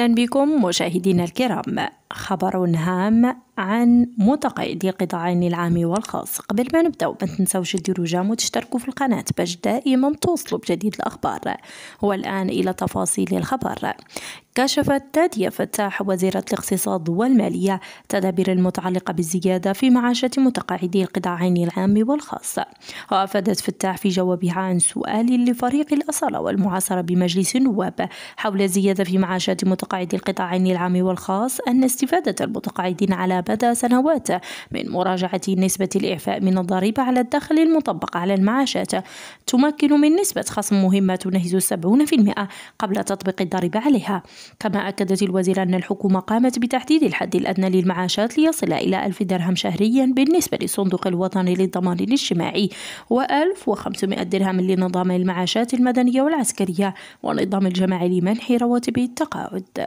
اهلا بكم مشاهدينا الكرام خبر هام عن متقاعدي القطاعين العام والخاص قبل ما نبداو ما تنساوش ديروا جام وتشتركوا في القناه باش دائما توصلوا بجديد الاخبار والان الى تفاصيل الخبر كشفت تادية فتاح وزيرة الاقتصاد والمالية تدابير المتعلقة بالزيادة في معاشات متقاعدي القطاعين العام والخاص وأفادت فتاح في جوابها عن سؤال لفريق الأصالة والمعاصرة بمجلس النواب حول الزيادة في معاشات متقاعدي القطاعين العام والخاص أن استفادة المتقاعدين على مدى سنوات من مراجعة نسبة الإعفاء من الضريبة على الدخل المطبقة على المعاشات تمكن من نسبة خصم مهمة تنهز 70% قبل تطبيق الضريبة عليها كما أكدت الوزيرة أن الحكومة قامت بتحديد الحد الأدنى للمعاشات ليصل إلى 1000 درهم شهريا بالنسبة للصندوق الوطني للضمان الاجتماعي و1500 درهم لنظام المعاشات المدنية والعسكرية والنظام الجماعي لمنح رواتب التقاعد